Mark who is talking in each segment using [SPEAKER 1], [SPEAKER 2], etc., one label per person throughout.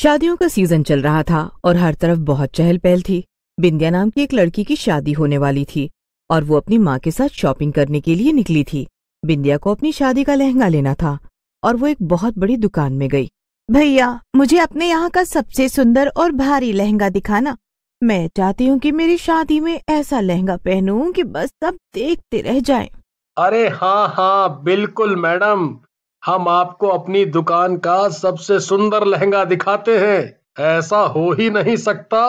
[SPEAKER 1] शादियों का सीजन चल रहा था और हर तरफ बहुत चहल पहल थी बिंदिया नाम की एक लड़की की शादी होने वाली थी और वो अपनी माँ के साथ शॉपिंग करने के लिए निकली थी बिंदिया को अपनी शादी का लहंगा लेना था और वो एक बहुत बड़ी दुकान में गई भैया मुझे अपने यहाँ का सबसे सुंदर और भारी लहंगा दिखाना मैं चाहती हूँ कि मेरी शादी में ऐसा लहंगा पहनूं कि बस सब देखते रह जाएं। अरे हाँ हाँ बिल्कुल मैडम हम आपको अपनी दुकान का सबसे सुंदर लहंगा दिखाते हैं ऐसा हो ही नहीं सकता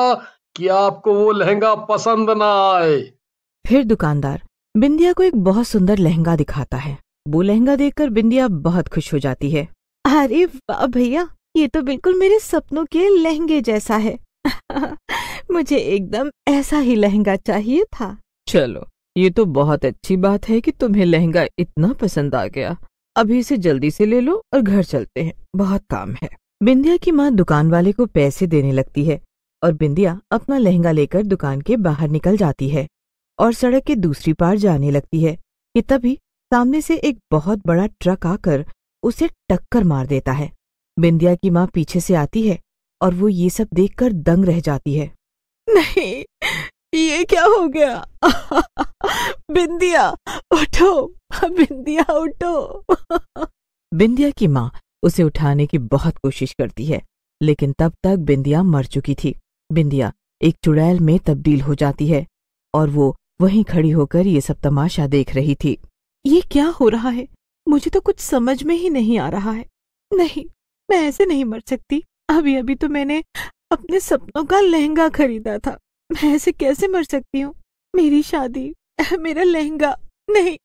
[SPEAKER 1] कि आपको वो लहंगा पसंद ना आए फिर दुकानदार बिंदिया को एक बहुत सुंदर लहंगा दिखाता है वो लहंगा देखकर बिंदिया बहुत खुश हो जाती है अरे वाह भैया ये तो बिल्कुल मेरे सपनों के लहंगे जैसा है मुझे एकदम ऐसा ही लहंगा चाहिए था चलो ये तो बहुत अच्छी बात है कि तुम्हें लहंगा इतना पसंद आ गया अभी इसे जल्दी से ले लो और घर चलते हैं बहुत काम है बिंदिया की माँ दुकान वाले को पैसे देने लगती है और बिंदिया अपना लहंगा लेकर दुकान के बाहर निकल जाती है और सड़क के दूसरी पार जाने लगती है कि तभी सामने से एक बहुत बड़ा ट्रक आकर उसे टक्कर मार देता है बिंदिया की माँ पीछे से आती है और वो ये सब देखकर दंग रह जाती है नहीं ये क्या हो गया बिंदिया उठो बिंदिया उठो बिंदिया की माँ उसे उठाने की बहुत कोशिश करती है लेकिन तब तक बिंदिया मर चुकी थी बिंदिया एक चुड़ैल में तब्दील हो जाती है और वो वहीं खड़ी होकर ये सब तमाशा देख रही थी ये क्या हो रहा है मुझे तो कुछ समझ में ही नहीं आ रहा है नहीं मैं ऐसे नहीं मर सकती अभी अभी तो मैंने अपने सपनों का लहंगा खरीदा था मैं ऐसे कैसे मर सकती हूँ मेरी शादी मेरा लहंगा नहीं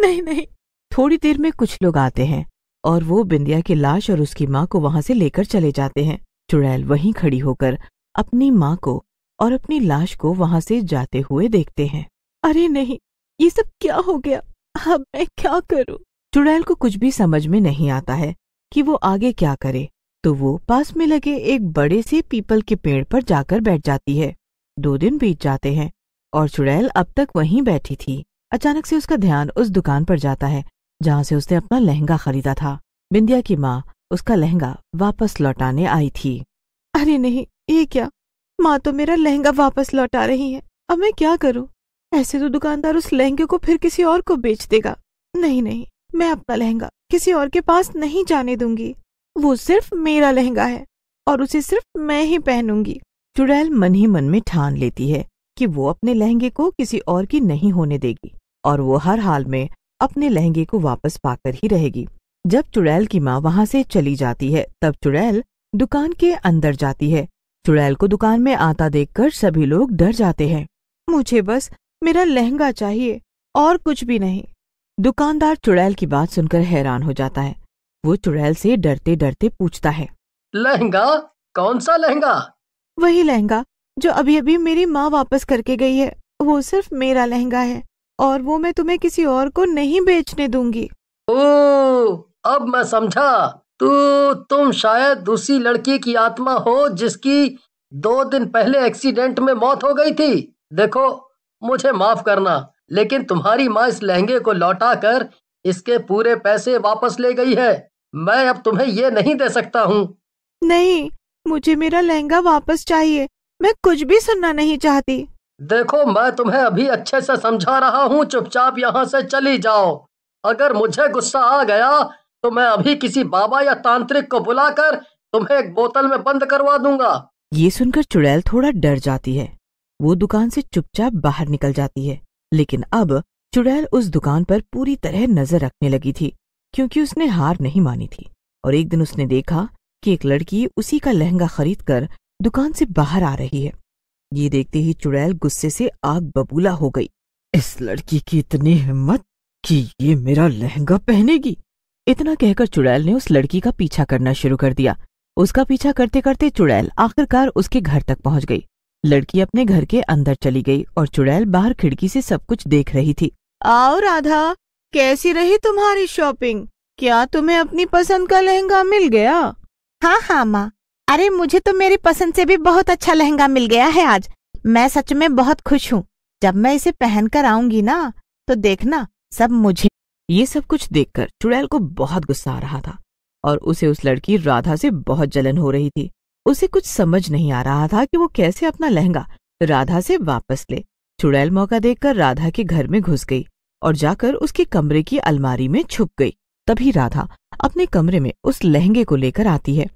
[SPEAKER 1] नहीं नहीं थोड़ी देर में कुछ लोग आते हैं और वो बिंदिया की लाश और उसकी माँ को वहां से लेकर चले जाते हैं चुड़ैल वहीं खड़ी होकर अपनी माँ को और अपनी लाश को वहां से जाते हुए देखते हैं अरे नहीं ये सब क्या हो गया अब मैं क्या करूँ चुड़ैल को कुछ भी समझ में नहीं आता है कि वो आगे क्या करे तो वो पास में लगे एक बड़े से पीपल के पेड़ पर जाकर बैठ जाती है दो दिन बीत जाते हैं और चुड़ैल अब तक वहीं बैठी थी अचानक से उसका ध्यान उस दुकान पर जाता है जहां से उसने अपना लहंगा खरीदा था बिंदिया की माँ उसका लहंगा वापस लौटाने आई थी अरे नहीं ये क्या माँ तो मेरा लहंगा वापस लौटा रही है अब मैं क्या करूँ ऐसे तो दुकानदार उस लहंगे को फिर किसी और को बेच देगा नहीं नहीं मैं अपना लहंगा किसी और के पास नहीं जाने दूंगी वो सिर्फ मेरा लहंगा है और उसे सिर्फ मैं ही पहनूंगी चुड़ैल मन ही मन में ठान लेती है कि वो अपने लहंगे को किसी और की नहीं होने देगी और वो हर हाल में अपने लहंगे को वापस पाकर ही रहेगी जब चुड़ैल की माँ वहां से चली जाती है तब चुड़ैल दुकान के अंदर जाती है चुड़ैल को दुकान में आता देखकर सभी लोग डर जाते हैं मुझे बस मेरा लहंगा चाहिए और कुछ भी नहीं दुकानदार चुड़ैल की बात सुनकर हैरान हो जाता है वो चुड़ैल से डरते डरते पूछता है लहंगा कौन सा लहंगा वही लहंगा जो अभी अभी मेरी माँ वापस करके गई है वो सिर्फ मेरा लहंगा है और वो मैं तुम्हें किसी और को नहीं बेचने दूंगी ओ, अब मैं समझा तो तुम शायद उसी लड़की की आत्मा हो जिसकी दो दिन पहले एक्सीडेंट में मौत हो गई थी देखो मुझे माफ करना लेकिन तुम्हारी माँ इस लहंगे को लौटा कर इसके पूरे पैसे वापस ले गई है मैं अब तुम्हें ये नहीं दे सकता हूँ नहीं मुझे मेरा लहंगा वापस चाहिए मैं कुछ भी सुनना नहीं चाहती देखो मैं तुम्हें अभी अच्छे से समझा रहा हूँ चुपचाप यहाँ से चली जाओ अगर मुझे गुस्सा आ गया तो मैं अभी किसी बाबा या तांत्रिक को बुलाकर तुम्हें एक बोतल में बंद करवा दूंगा ये सुनकर चुड़ैल थोड़ा डर जाती है वो दुकान से चुपचाप बाहर निकल जाती है लेकिन अब चुड़ैल उस दुकान पर पूरी तरह नजर रखने लगी थी क्योंकि उसने हार नहीं मानी थी और एक दिन उसने देखा कि एक लड़की उसी का लहंगा खरीदकर दुकान से बाहर आ रही है ये देखते ही चुड़ैल गुस्से से आग बबूला हो गई इस लड़की की इतनी हिम्मत कि ये मेरा लहंगा पहनेगी इतना कहकर चुड़ैल ने उस लड़की का पीछा करना शुरू कर दिया उसका पीछा करते करते चुड़ैल आखिरकार उसके घर तक पहुंच गई लड़की अपने घर के अंदर चली गई और चुड़ैल बाहर खिड़की से सब कुछ देख रही थी आओ राधा कैसी रही तुम्हारी शॉपिंग क्या तुम्हें अपनी पसंद का लहंगा मिल गया हाँ हाँ माँ अरे मुझे तो मेरी पसंद से भी बहुत अच्छा लहंगा मिल गया है आज मैं सच में बहुत खुश हूँ जब मैं इसे पहनकर आऊंगी ना तो देखना सब मुझे ये सब कुछ देखकर चुड़ैल को बहुत गुस्सा आ रहा था और उसे उस लड़की राधा से बहुत जलन हो रही थी उसे कुछ समझ नहीं आ रहा था कि वो कैसे अपना लहंगा राधा से वापस ले चुड़ैल मौका देखकर राधा के घर में घुस गई और जाकर उसके कमरे की अलमारी में छुप गई तभी राधा अपने कमरे में उस लहंगे को लेकर आती है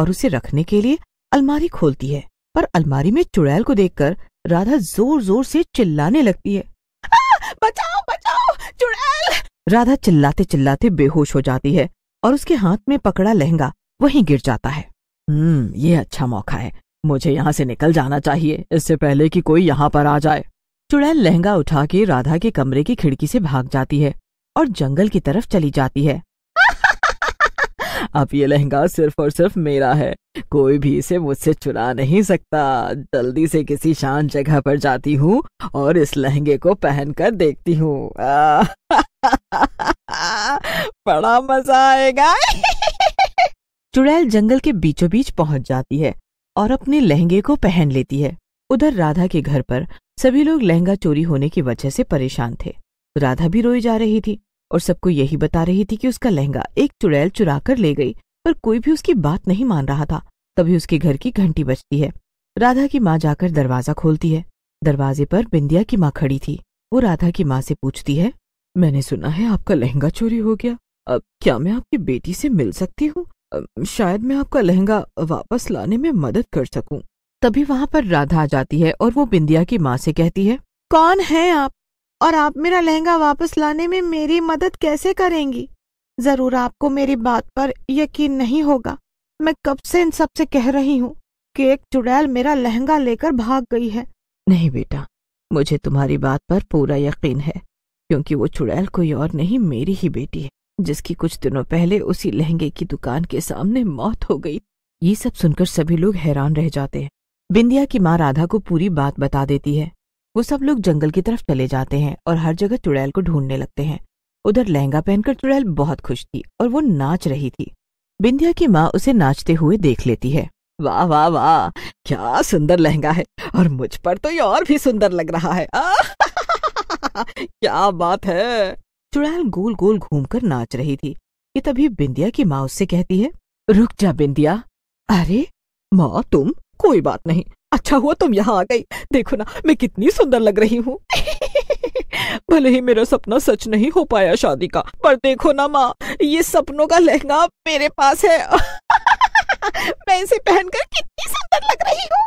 [SPEAKER 1] और उसे रखने के लिए अलमारी खोलती है पर अलमारी में चुड़ैल को देखकर राधा जोर जोर से चिल्लाने लगती है आ, बचाओ बचाओ चुड़ैल राधा चिल्लाते चिल्लाते बेहोश हो जाती है और उसके हाथ में पकड़ा लहंगा वहीं गिर जाता है हम्म ये अच्छा मौका है मुझे यहाँ से निकल जाना चाहिए इससे पहले कि कोई यहाँ पर आ जाए चुड़ैल लहंगा उठा के राधा के कमरे की खिड़की से भाग जाती है और जंगल की तरफ चली जाती है अब ये लहंगा सिर्फ और सिर्फ मेरा है कोई भी इसे मुझसे चुरा नहीं सकता जल्दी से किसी शांत जगह पर जाती हूँ और इस लहंगे को पहनकर देखती हूँ बड़ा मजा आएगा चुड़ैल जंगल के बीचों बीच पहुंच जाती है और अपने लहंगे को पहन लेती है उधर राधा के घर पर सभी लोग लहंगा चोरी होने की वजह से परेशान थे राधा भी रोई जा रही थी और सबको यही बता रही थी कि उसका लहंगा एक चुड़ैल चुरा कर ले गई पर कोई भी उसकी बात नहीं मान रहा था तभी उसके घर की घंटी बजती है राधा की माँ जाकर दरवाजा खोलती है दरवाजे पर बिंदिया की माँ खड़ी थी वो राधा की माँ से पूछती है मैंने सुना है आपका लहंगा चोरी हो गया अब क्या मैं आपकी बेटी से मिल सकती हूँ शायद मैं आपका लहंगा वापस लाने में मदद कर सकूं तभी वहाँ पर राधा आ जाती है और वो बिंदिया की माँ से कहती है कौन है आप और आप मेरा लहंगा वापस लाने में मेरी मदद कैसे करेंगी जरूर आपको मेरी बात पर यकीन नहीं होगा मैं कब से इन सबसे कह रही हूँ कि एक चुड़ैल मेरा लहंगा लेकर भाग गई है नहीं बेटा मुझे तुम्हारी बात पर पूरा यकीन है क्योंकि वो चुड़ैल कोई और नहीं मेरी ही बेटी है जिसकी कुछ दिनों पहले उसी लहंगे की दुकान के सामने मौत हो गई ये सब सुनकर सभी लोग हैरान रह जाते हैं बिंदिया की माँ राधा को पूरी बात बता देती है वो सब लोग जंगल की तरफ चले जाते हैं और हर जगह चुड़ैल को ढूंढने लगते हैं उधर लहंगा पहनकर चुड़ैल बहुत खुश थी और वो नाच रही थी बिंदिया की माँ उसे नाचते हुए देख लेती है वाह वाह वाह क्या सुंदर लहंगा है और मुझ पर तो ये और भी सुंदर लग रहा है आ, क्या बात है चुड़ैल गोल गोल घूमकर नाच रही थी कि तभी बिंदिया की माँ उससे कहती है रुक जा बिंदिया अरे माँ तुम कोई बात नहीं अच्छा हुआ तुम यहाँ आ गई देखो ना मैं कितनी सुंदर लग रही हूँ भले ही मेरा सपना सच नहीं हो पाया शादी का पर देखो ना माँ ये सपनों का लहंगा मेरे पास है मैं इसे पहनकर कितनी सुंदर लग रही हूँ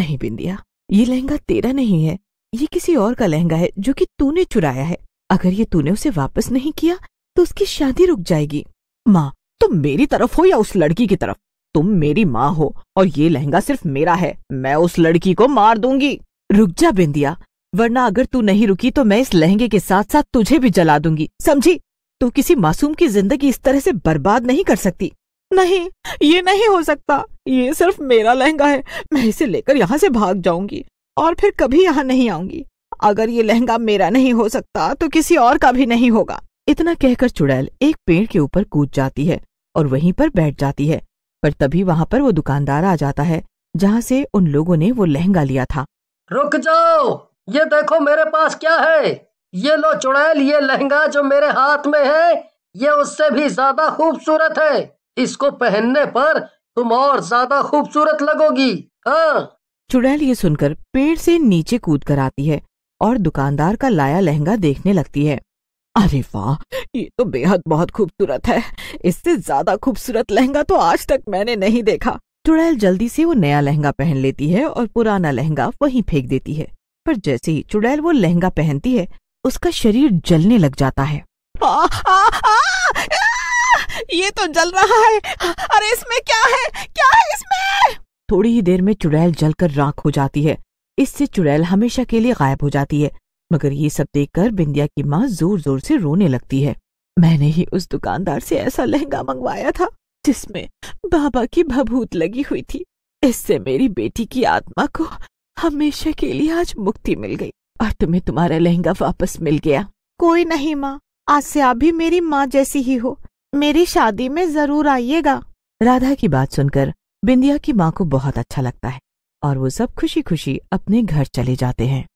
[SPEAKER 1] नहीं बिंदिया ये लहंगा तेरा नहीं है ये किसी और का लहंगा है जो कि तूने चुराया है अगर ये तूने उसे वापस नहीं किया तो उसकी शादी रुक जाएगी माँ तुम मेरी तरफ हो या उस लड़की की तरफ तुम मेरी माँ हो और ये लहंगा सिर्फ मेरा है मैं उस लड़की को मार दूंगी रुक जा बिंदिया वरना अगर तू नहीं रुकी तो मैं इस लहंगे के साथ साथ तुझे भी जला दूंगी समझी तू किसी मासूम की जिंदगी इस तरह से बर्बाद नहीं कर सकती नहीं ये नहीं हो सकता ये सिर्फ मेरा लहंगा है मैं इसे लेकर यहाँ से भाग जाऊंगी और फिर कभी यहाँ नहीं आऊंगी अगर ये लहंगा मेरा नहीं हो सकता तो किसी और का भी नहीं होगा इतना कहकर चुड़ैल एक पेड़ के ऊपर कूद जाती है और वहीं पर बैठ जाती है पर तभी वहां पर वो दुकानदार आ जाता है जहां से उन लोगों ने वो लहंगा लिया था रुक जाओ ये देखो मेरे पास क्या है ये लो चुड़ैल ये लहंगा जो मेरे हाथ में है ये उससे भी ज्यादा खूबसूरत है इसको पहनने पर तुम और ज्यादा खूबसूरत लगोगी हाँ चुड़ैल ये सुनकर पेड़ से नीचे कूद कर आती है और दुकानदार का लाया लहंगा देखने लगती है अरे वाह ये तो बेहद बहुत खूबसूरत है इससे ज्यादा खूबसूरत लहंगा तो आज तक मैंने नहीं देखा चुड़ैल जल्दी से वो नया लहंगा पहन लेती है और पुराना लहंगा वहीं फेंक देती है पर जैसे ही चुड़ैल वो लहंगा पहनती है उसका शरीर जलने लग जाता है ये तो जल रहा है अरे इसमें क्या है क्या है इसमें थोड़ी ही देर में चुड़ैल जलकर राख हो जाती है इससे चुड़ैल हमेशा के लिए गायब हो जाती है मगर ये सब देखकर बिंदिया की माँ जोर जोर से रोने लगती है मैंने ही उस दुकानदार से ऐसा लहंगा मंगवाया था जिसमें बाबा की भभूत लगी हुई थी इससे मेरी बेटी की आत्मा को हमेशा के लिए आज मुक्ति मिल गई और तुम्हें तुम्हारा लहंगा वापस मिल गया कोई नहीं माँ आज से आप भी मेरी माँ जैसी ही हो मेरी शादी में जरूर आइएगा राधा की बात सुनकर बिंदिया की माँ को बहुत अच्छा लगता है और वो सब खुशी खुशी अपने घर चले जाते हैं